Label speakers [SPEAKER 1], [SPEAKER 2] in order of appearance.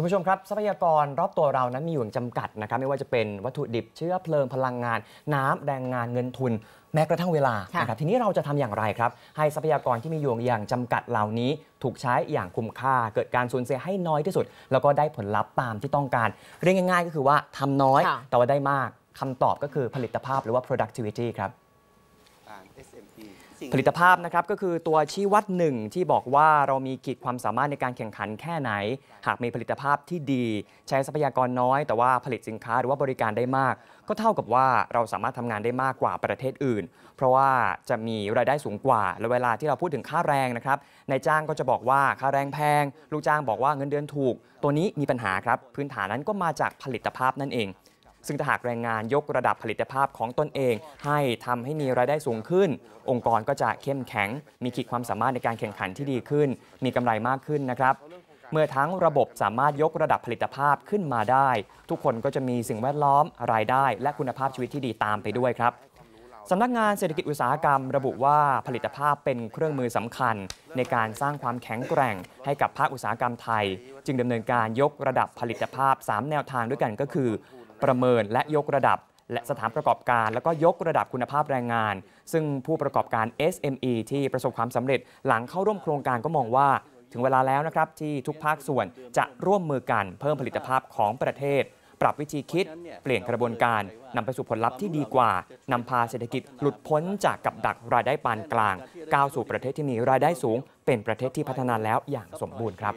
[SPEAKER 1] คุณผู้ชมครับทรัพยากรรอบตัวเรานั้นมีอยู่จำกัดนะครับไม่ว่าจะเป็นวัตถุดิบเชื้อเพลิงพลังงาน น้ำแรงงานเงินทุน แม้กระทั่งเวลาคะนะครับทีนี้เราจะทำอย่างไรครับให้ทรัพยากรที่มีอยู่อย่างจำกัดเหล่านี้ ถูกใช้อย่างคุ้มค่า เกิดการสูญเสียให้น้อยที่สุด แล้วก็ได้ผลลัพธ์ตามที่ต้องการเรียกงง่ายๆ ก็คือว่าทำน้อยแต่ว่าได้มากคำตอบก็คือผลิตภาพหรือว่า productivity ครับผลิตภาพนะครับก็คือตัวชี้วัดหนึ่งที่บอกว่าเรามีขีดความสามารถในการแข่งขันแค่ไหน หากมีผลิตภาพที่ดี ใช้ทรัพยากรน้อย แต่ว่าผลิตสินค้าหรือว่าบริการได้มาก ก็เท่ากับว่าเราสามารถทำงานได้มากกว่าประเทศอื่น เพราะว่าจะมีรายได้สูงกว่าและเวลาที่เราพูดถึงค่าแรงนะครับนายจ้างก็จะบอกว่าค่าแรงแพง ลูกจ้างบอกว่าเงินเดือนถูก ตัวนี้มีปัญหาครับพื้นฐานนั้นก็มาจากผลิตภาพนั่นเองซึ่งถ้าหากแรงงานยกระดับผลิตภาพของตนเอง ให้ทำให้มีรายได้สูงขึ้น องค์กรก็จะเข้มแข็ง มีขีดความสามารถในการแข่งขันที่ดีขึ้น มีกำไรมากขึ้นนะครับ เมื่อทั้งระบบสามารถยกระดับผลิตภาพขึ้นมาได้ ทุกคนก็จะมีสิ่งแวดล้อมรายได้ และคุณภาพชีวิตที่ดีตามไปด้วยครับสำนักงานเศรษฐกิจอุตสาหกรรมระบุว่าผลิตภาพเป็นเครื่องมือสำคัญในการสร้างความแข็งแกร่ง ให้กับภาคอุตสาหกรรมไทย จึงดำเนินการยกระดับผลิตภาพ 3 แนวทางด้วยกันก็คือประเมินและยกระดับ และสถานประกอบการแล้วก็ยกระดับคุณภาพแรงงาน ซึ่งผู้ประกอบการ SME ที่ประสบความสำเร็จหลังเข้าร่วมโครงการก็มองว่า ถึงเวลาแล้วนะครับที่ทุกภาคส่วนจะร่วมมือกันเพิ่มผลิตภาพของประเทศ ปรับวิธีคิดเปลี่ยนกระบวนการนำไปสู่ผลลัพธ์ที่ดีกว่านำพาเศรษฐกิจหลุดพ้นจากกับดักรายได้ปานกลางก้าวสู่ประเทศที่มีรายได้สูง เป็นประเทศที่พัฒนาแล้วอย่างสมบูรณ์ครับ